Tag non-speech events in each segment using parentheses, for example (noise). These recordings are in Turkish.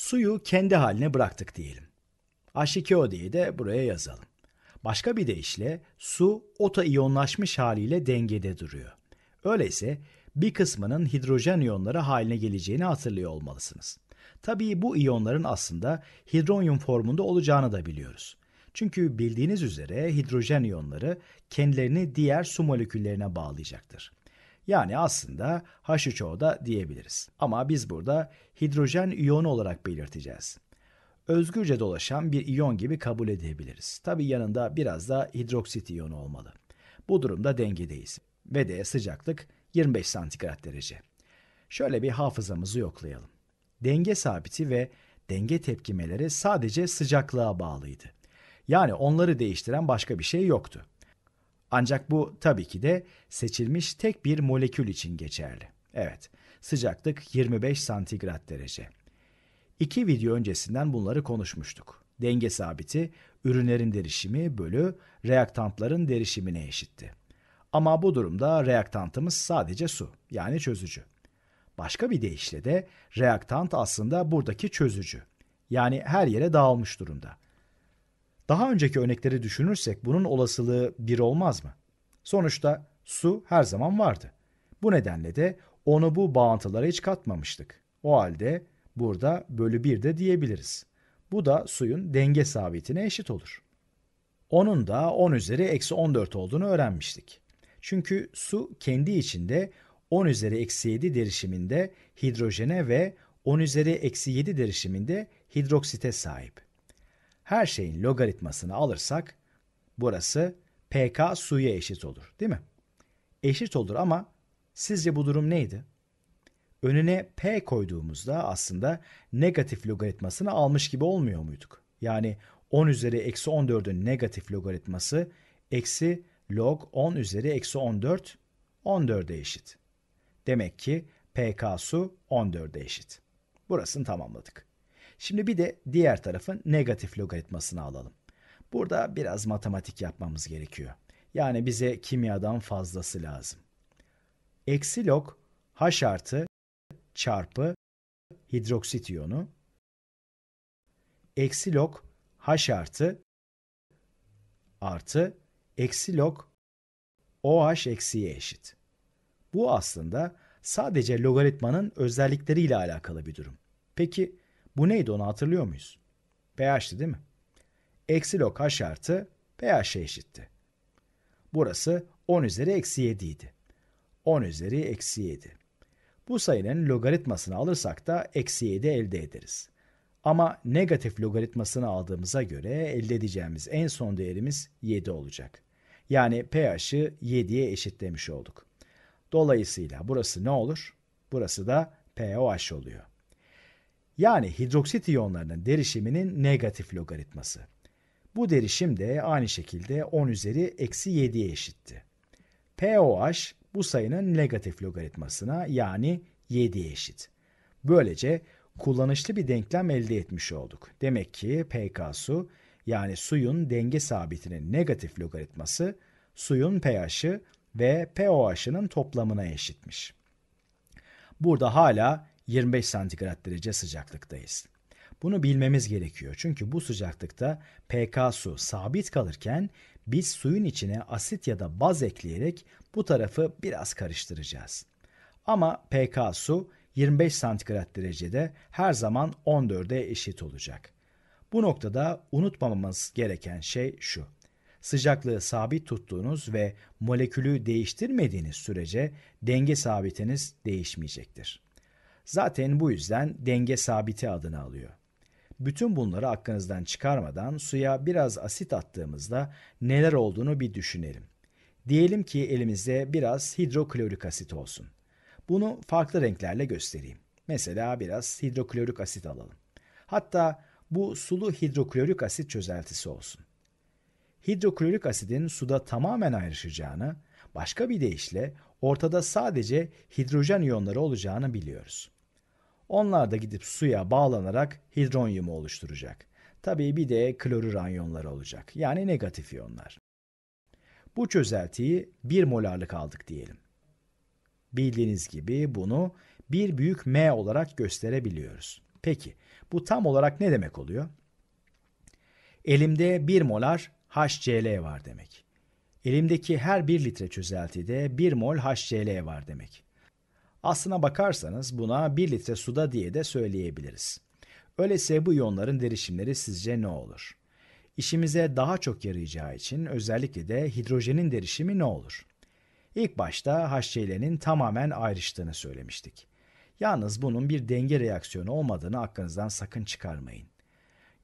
Suyu kendi haline bıraktık diyelim. H2O diye de buraya yazalım. Başka bir deyişle su ota iyonlaşmış haliyle dengede duruyor. Öyleyse bir kısmının hidrojen iyonları haline geleceğini hatırlıyor olmalısınız. Tabii bu iyonların aslında hidronyum formunda olacağını da biliyoruz. Çünkü bildiğiniz üzere hidrojen iyonları kendilerini diğer su moleküllerine bağlayacaktır. Yani aslında H3O'da diyebiliriz. Ama biz burada hidrojen iyonu olarak belirteceğiz. Özgürce dolaşan bir iyon gibi kabul edebiliriz. Tabi yanında biraz da hidroksit iyonu olmalı. Bu durumda dengedeyiz. Ve de sıcaklık 25 santigrat derece. Şöyle bir hafızamızı yoklayalım. Denge sabiti ve denge tepkimeleri sadece sıcaklığa bağlıydı. Yani onları değiştiren başka bir şey yoktu. Ancak bu tabii ki de seçilmiş tek bir molekül için geçerli. Evet, sıcaklık 25 santigrat derece. İki video öncesinden bunları konuşmuştuk. Denge sabiti, ürünlerin derişimi bölü reaktantların derişimine eşitti. Ama bu durumda reaktantımız sadece su, yani çözücü. Başka bir deyişle de reaktant aslında buradaki çözücü. Yani her yere dağılmış durumda. Daha önceki örnekleri düşünürsek bunun olasılığı bir olmaz mı? Sonuçta su her zaman vardı. Bu nedenle de onu bu bağıntılara hiç katmamıştık. O halde burada bölü 1 de diyebiliriz. Bu da suyun denge sabitine eşit olur. Onun da 10 üzeri eksi 14 olduğunu öğrenmiştik. Çünkü su kendi içinde 10 üzeri eksi 7 derişiminde hidrojene ve 10 üzeri eksi 7 derişiminde hidroksite sahip her şeyin logaritmasını alırsak burası pk suya eşit olur değil mi? Eşit olur ama sizce bu durum neydi? Önüne p koyduğumuzda aslında negatif logaritmasını almış gibi olmuyor muyduk? Yani 10 üzeri eksi 14'ün negatif logaritması eksi log 10 üzeri eksi 14 14'e eşit. Demek ki pk su 14'e eşit. Burasını tamamladık. Şimdi bir de diğer tarafın negatif logaritmasını alalım. Burada biraz matematik yapmamız gerekiyor. Yani bize kimyadan fazlası lazım. Eksi log H artı çarpı hidroksit iyonu eksi log H artı artı eksi log OH eksiye eşit. Bu aslında sadece logaritmanın özellikleriyle alakalı bir durum. Peki bu neydi onu hatırlıyor muyuz? pH'ti değil mi? Eksi log H artı pH'e eşitti. Burası 10 üzeri eksi 7 idi. 10 üzeri eksi 7. Bu sayının logaritmasını alırsak da eksi 7 elde ederiz. Ama negatif logaritmasını aldığımıza göre elde edeceğimiz en son değerimiz 7 olacak. Yani pH'ı 7'ye eşitlemiş olduk. Dolayısıyla burası ne olur? Burası da pOH oluyor. Yani hidroksit iyonlarının derişiminin negatif logaritması. Bu derişim de aynı şekilde 10 üzeri eksi 7'ye eşitti. POH bu sayının negatif logaritmasına yani 7'ye eşit. Böylece kullanışlı bir denklem elde etmiş olduk. Demek ki pK su yani suyun denge sabitinin negatif logaritması suyun pH'i ve pOH'ının toplamına eşitmiş. Burada hala 25 santigrat derece sıcaklıktayız. Bunu bilmemiz gerekiyor çünkü bu sıcaklıkta pK su sabit kalırken biz suyun içine asit ya da baz ekleyerek bu tarafı biraz karıştıracağız. Ama pK su 25 santigrat derecede her zaman 14'e eşit olacak. Bu noktada unutmamamız gereken şey şu. Sıcaklığı sabit tuttuğunuz ve molekülü değiştirmediğiniz sürece denge sabitiniz değişmeyecektir. Zaten bu yüzden denge sabiti adını alıyor. Bütün bunları aklınızdan çıkarmadan suya biraz asit attığımızda neler olduğunu bir düşünelim. Diyelim ki elimizde biraz hidroklorik asit olsun. Bunu farklı renklerle göstereyim. Mesela biraz hidroklorik asit alalım. Hatta bu sulu hidroklorik asit çözeltisi olsun. Hidroklorik asidin suda tamamen ayrışacağını, başka bir deyişle ortada sadece hidrojen iyonları olacağını biliyoruz. Onlar da gidip suya bağlanarak hidronyumu oluşturacak. Tabii bir de klorür anyonları olacak. Yani negatif iyonlar. Bu çözeltiyi 1 molarlık aldık diyelim. Bildiğiniz gibi bunu bir büyük M olarak gösterebiliyoruz. Peki bu tam olarak ne demek oluyor? Elimde 1 molar HCl var demek. Elimdeki her 1 litre çözeltide 1 mol HCl var demek. Aslına bakarsanız buna 1 litre suda diye de söyleyebiliriz. Öyleyse bu iyonların derişimleri sizce ne olur? İşimize daha çok yarayacağı için özellikle de hidrojenin derişimi ne olur? İlk başta HCl'nin tamamen ayrıştığını söylemiştik. Yalnız bunun bir denge reaksiyonu olmadığını aklınızdan sakın çıkarmayın.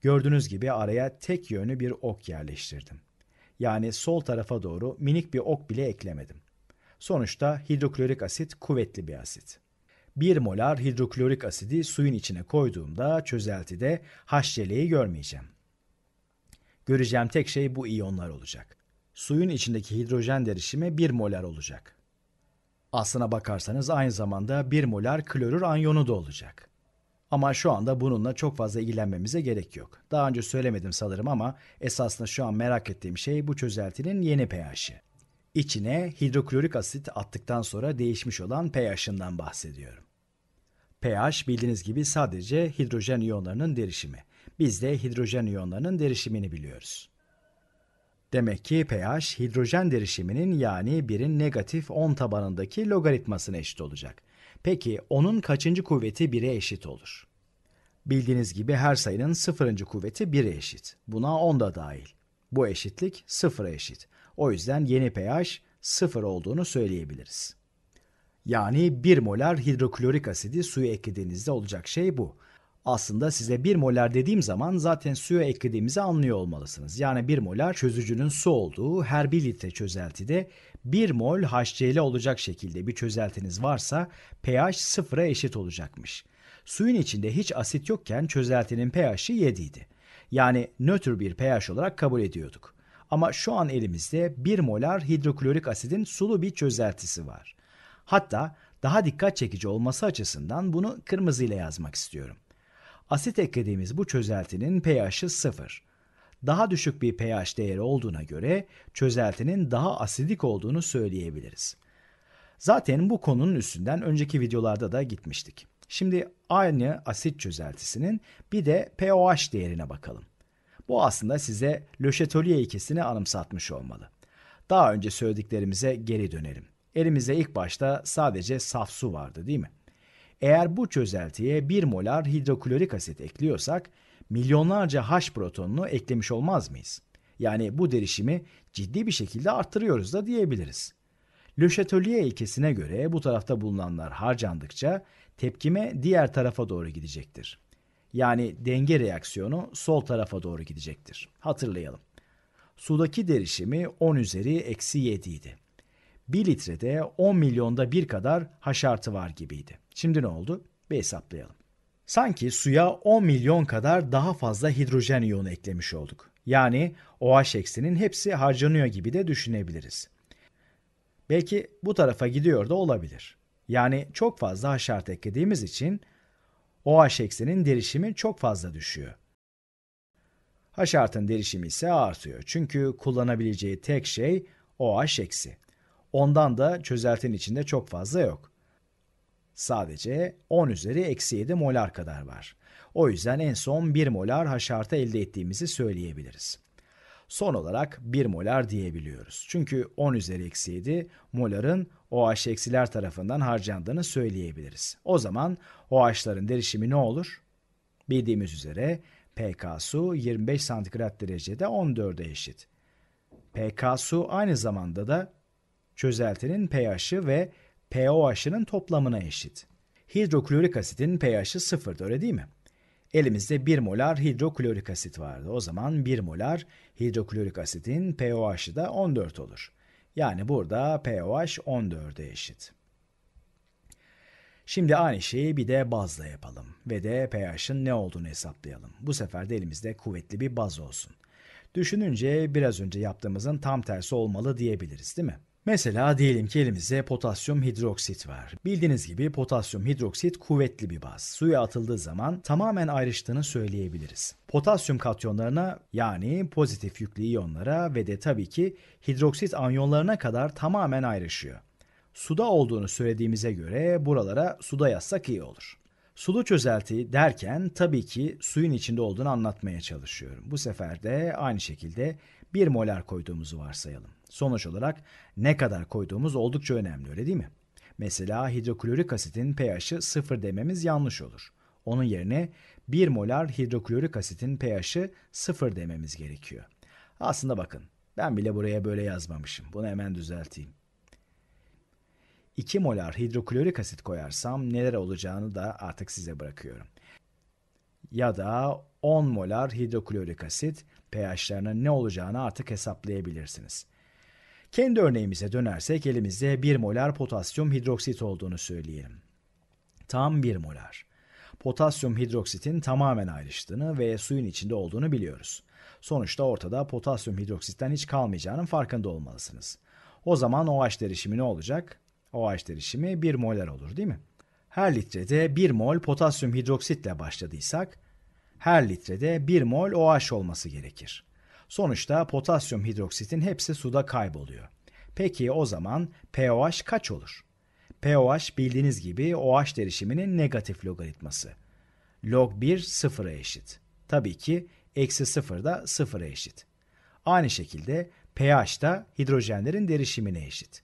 Gördüğünüz gibi araya tek yönlü bir ok yerleştirdim yani sol tarafa doğru minik bir ok bile eklemedim. Sonuçta hidroklorik asit kuvvetli bir asit. 1 molar hidroklorik asidi suyun içine koyduğumda çözeltide HCl'yi görmeyeceğim. Göreceğim tek şey bu iyonlar olacak. Suyun içindeki hidrojen derişimi 1 molar olacak. Aslına bakarsanız aynı zamanda 1 molar klorür anyonu da olacak. Ama şu anda bununla çok fazla ilgilenmemize gerek yok. Daha önce söylemedim sanırım ama esasında şu an merak ettiğim şey bu çözeltinin yeni pH'i. İçine hidroklorik asit attıktan sonra değişmiş olan pH'inden bahsediyorum. pH bildiğiniz gibi sadece hidrojen iyonlarının derişimi. Biz de hidrojen iyonlarının derişimini biliyoruz. Demek ki pH hidrojen derişiminin yani birin negatif 10 tabanındaki logaritmasına eşit olacak. Peki onun kaçıncı kuvveti 1'e eşit olur? Bildiğiniz gibi her sayının sıfırıncı kuvveti 1'e eşit. Buna 10 da dahil. Bu eşitlik sıfıra eşit. O yüzden yeni pH sıfır olduğunu söyleyebiliriz. Yani 1 molar hidroklorik asidi suya eklediğinizde olacak şey bu. Aslında size 1 molar dediğim zaman zaten suya eklediğimizi anlıyor olmalısınız. Yani 1 molar çözücünün su olduğu her 1 litre çözeltide 1 mol HCl olacak şekilde bir çözeltiniz varsa pH sıfıra eşit olacakmış. Suyun içinde hiç asit yokken çözeltinin pH'i 7 idi. Yani nötr bir pH olarak kabul ediyorduk. Ama şu an elimizde 1 molar hidroklorik asidin sulu bir çözeltisi var. Hatta daha dikkat çekici olması açısından bunu kırmızıyla yazmak istiyorum. Asit eklediğimiz bu çözeltinin pH'i 0. Daha düşük bir pH değeri olduğuna göre çözeltinin daha asidik olduğunu söyleyebiliriz. Zaten bu konunun üstünden önceki videolarda da gitmiştik. Şimdi aynı asit çözeltisinin bir de pOH değerine bakalım. Bu aslında size Le Chatelier ikisini anımsatmış olmalı. Daha önce söylediklerimize geri dönelim. Elimizde ilk başta sadece saf su vardı değil mi? Eğer bu çözeltiye 1 molar hidroklorik asit ekliyorsak milyonlarca H protonunu eklemiş olmaz mıyız? Yani bu derişimi ciddi bir şekilde arttırıyoruz da diyebiliriz. Le Chatelier ilkesine göre bu tarafta bulunanlar harcandıkça tepkime diğer tarafa doğru gidecektir. Yani denge reaksiyonu sol tarafa doğru gidecektir. Hatırlayalım. Sudaki derişimi 10 üzeri eksi 7 idi. 1 litrede 10 milyonda bir kadar haşartı var gibiydi. Şimdi ne oldu? Bir hesaplayalım. Sanki suya 10 milyon kadar daha fazla hidrojen iyonu eklemiş olduk. Yani OH eksinin hepsi harcanıyor gibi de düşünebiliriz. Belki bu tarafa gidiyor da olabilir. Yani çok fazla haşart eklediğimiz için OH eksenin derişimi çok fazla düşüyor. Haşartın derişimi ise artıyor. Çünkü kullanabileceği tek şey OH eksi. Ondan da çözeltin içinde çok fazla yok. Sadece 10 üzeri eksi 7 molar kadar var. O yüzden en son 1 molar haşartı elde ettiğimizi söyleyebiliriz. Son olarak 1 molar diyebiliyoruz. Çünkü 10 üzeri eksi 7 moların OH eksiler tarafından harcandığını söyleyebiliriz. O zaman OH'ların derişimi ne olur? Bildiğimiz üzere pK su 25 santigrat derecede 14'e eşit. pK su aynı zamanda da çözeltinin pH'i ve POH'ının toplamına eşit. Hidroklorik asitin pH'i sıfırdı öyle değil mi? Elimizde 1 molar hidroklorik asit vardı. O zaman 1 molar hidroklorik asitin pOH'ı da 14 olur. Yani burada pOH 14'e eşit. Şimdi aynı şeyi bir de bazla yapalım ve de pH'ın ne olduğunu hesaplayalım. Bu sefer de elimizde kuvvetli bir baz olsun. Düşününce biraz önce yaptığımızın tam tersi olmalı diyebiliriz değil mi? Mesela diyelim ki elimizde potasyum hidroksit var. Bildiğiniz gibi potasyum hidroksit kuvvetli bir baz. Suya atıldığı zaman tamamen ayrıştığını söyleyebiliriz. Potasyum katyonlarına yani pozitif yüklü iyonlara ve de tabii ki hidroksit anyonlarına kadar tamamen ayrışıyor. Suda olduğunu söylediğimize göre buralara suda yazsak iyi olur. Sulu çözelti derken tabii ki suyun içinde olduğunu anlatmaya çalışıyorum. Bu sefer de aynı şekilde 1 molar koyduğumuzu varsayalım. Sonuç olarak ne kadar koyduğumuz oldukça önemli öyle değil mi? Mesela hidroklorik asitin pH'i 0 dememiz yanlış olur. Onun yerine 1 molar hidroklorik asitin pH'i 0 dememiz gerekiyor. Aslında bakın ben bile buraya böyle yazmamışım. Bunu hemen düzelteyim. 2 molar hidroklorik asit koyarsam neler olacağını da artık size bırakıyorum. Ya da 10 molar hidroklorik asit pH'lerinin ne olacağını artık hesaplayabilirsiniz. Kendi örneğimize dönersek elimizde 1 molar potasyum hidroksit olduğunu söyleyelim. Tam 1 molar. Potasyum hidroksitin tamamen ayrıştığını ve suyun içinde olduğunu biliyoruz. Sonuçta ortada potasyum hidroksitten hiç kalmayacağının farkında olmalısınız. O zaman OH derişimi ne olacak? OH derişimi 1 moler olur değil mi? Her litrede 1 mol potasyum hidroksitle başladıysak her litrede 1 mol OH olması gerekir. Sonuçta potasyum hidroksitin hepsi suda kayboluyor. Peki o zaman pOH kaç olur? pOH bildiğiniz gibi OH derişiminin negatif logaritması. Log 1 sıfıra eşit. Tabii ki eksi 0 da sıfıra eşit. Aynı şekilde pH da hidrojenlerin derişimine eşit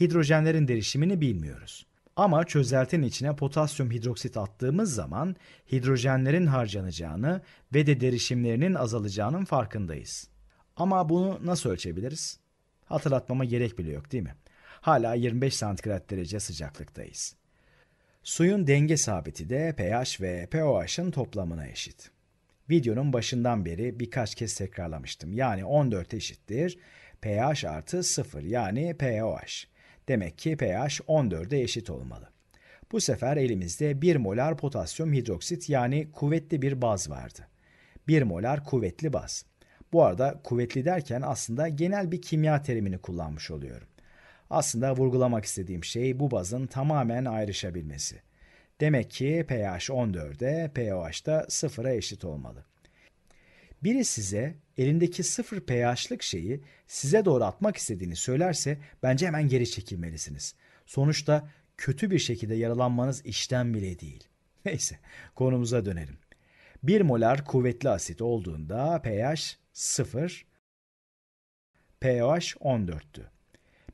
hidrojenlerin derişimini bilmiyoruz. Ama çözeltinin içine potasyum hidroksit attığımız zaman hidrojenlerin harcanacağını ve de derişimlerinin azalacağının farkındayız. Ama bunu nasıl ölçebiliriz? Hatırlatmama gerek bile yok değil mi? Hala 25 santigrat derece sıcaklıktayız. Suyun denge sabiti de pH ve pOH'ın toplamına eşit. Videonun başından beri birkaç kez tekrarlamıştım. Yani 14 eşittir pH artı 0 yani pOH. Demek ki pH 14'e eşit olmalı. Bu sefer elimizde 1 molar potasyum hidroksit yani kuvvetli bir baz vardı. 1 molar kuvvetli baz. Bu arada kuvvetli derken aslında genel bir kimya terimini kullanmış oluyorum. Aslında vurgulamak istediğim şey bu bazın tamamen ayrışabilmesi. Demek ki pH 14'e, pOH da 0'a eşit olmalı. Biri size elindeki sıfır pH'lık şeyi size doğru atmak istediğini söylerse bence hemen geri çekilmelisiniz. Sonuçta kötü bir şekilde yaralanmanız işten bile değil. (laughs) Neyse konumuza dönelim. 1 molar kuvvetli asit olduğunda pH 0, pH 14'tü.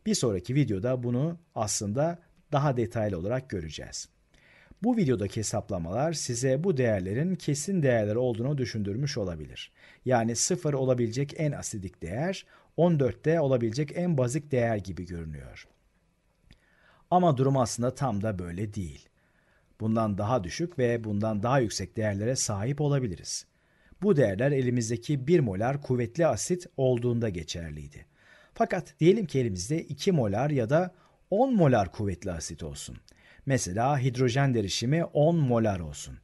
Bir sonraki videoda bunu aslında daha detaylı olarak göreceğiz. Bu videodaki hesaplamalar size bu değerlerin kesin değerler olduğunu düşündürmüş olabilir. Yani sıfır olabilecek en asidik değer, 14'te olabilecek en bazik değer gibi görünüyor. Ama durum aslında tam da böyle değil. Bundan daha düşük ve bundan daha yüksek değerlere sahip olabiliriz. Bu değerler elimizdeki 1 molar kuvvetli asit olduğunda geçerliydi. Fakat diyelim ki elimizde 2 molar ya da 10 molar kuvvetli asit olsun. Mesela hidrojen derişimi 10 molar olsun.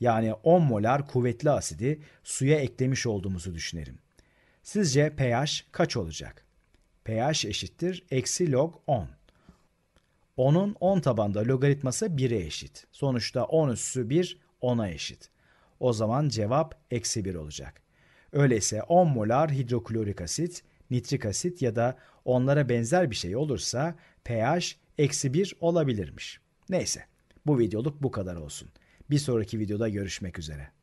Yani 10 molar kuvvetli asidi suya eklemiş olduğumuzu düşünelim. Sizce pH kaç olacak? pH eşittir eksi log 10. 10'un 10 tabanda logaritması 1'e eşit. Sonuçta 10 üssü 1 10'a eşit. O zaman cevap eksi 1 olacak. Öyleyse 10 molar hidroklorik asit, nitrik asit ya da onlara benzer bir şey olursa pH eksi 1 olabilirmiş. Neyse bu videoluk bu kadar olsun. Bir sonraki videoda görüşmek üzere.